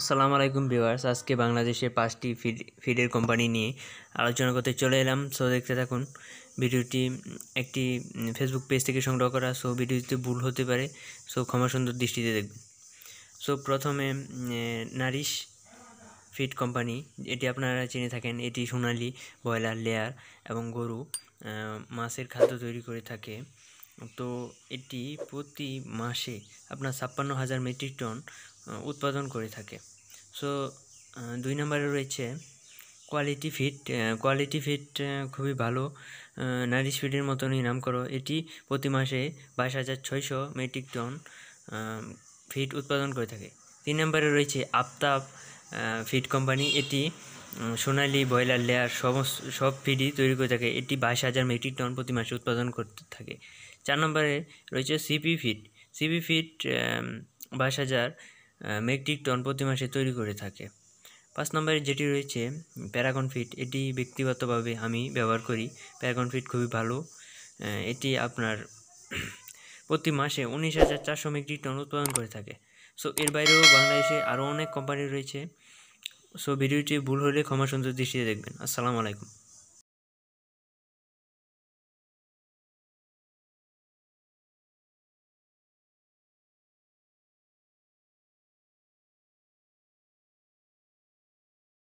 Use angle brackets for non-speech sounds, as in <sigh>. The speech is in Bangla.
আসসালামু আলাইকুম ভিউয়ার্স আজকে বাংলাদেশের পাঁচটি ফিড ফিডের কোম্পানি নিয়ে আলোচনা করতে চলে এলাম সো দেখতে থাকুন ভিডিওটি একটি ফেসবুক পেজ থেকে সংগ্রহ করা সো ভিডিওতে ভুল হতে পারে সো ক্ষমা সুন্দর দৃষ্টিতে দেখবেন সো প্রথমে নারিশ ফিড কোম্পানি এটি আপনারা চিনে থাকেন এটি সোনালি ব্রয়লার লেয়ার এবং গরু মাছের খাদ্য তৈরি করে থাকে তো এটি প্রতি মাসে আপনার ছাপ্পান্ন হাজার মেট্রিক টন উৎপাদন করে থাকে সো দুই নম্বরে রয়েছে কোয়ালিটি ফিট কোয়ালিটি ফিট খুবই ভালো নারিশ ফিটের মতনই নাম করো এটি প্রতি মাসে বাইশ হাজার ছয়শো মেট্রিক টন ফিট উৎপাদন করে থাকে তিন নম্বরে রয়েছে আফতাব ফিট কোম্পানি এটি সোনালি ব্রয়লার লেয়ার সমস্ত সব ফিডই তৈরি করে থাকে এটি বাইশ হাজার মেট্রিক টন প্রতি মাসে উৎপাদন করতে থাকে চার নম্বরে রয়েছে সিপি ফিট সিপি ফিট বাইশ হাজার মেট্রিক টন প্রতি মাসে তৈরি করে থাকে পাঁচ নম্বরে যেটি রয়েছে প্যারাগন ফিট এটি ব্যক্তিগতভাবে আমি ব্যবহার করি প্যারাগন ফিট খুবই ভালো এটি আপনার <clears throat> প্রতি মাসে উনিশ হাজার চারশো মেট্রিক টন উৎপাদন করে থাকে সো এর বাইরেও বাংলাদেশে আরও অনেক কোম্পানি রয়েছে সো ভিডিওটি ভুল হলে ক্ষমা সুন্দর দৃষ্টিতে দেখবেন আসসালামু আলাইকুম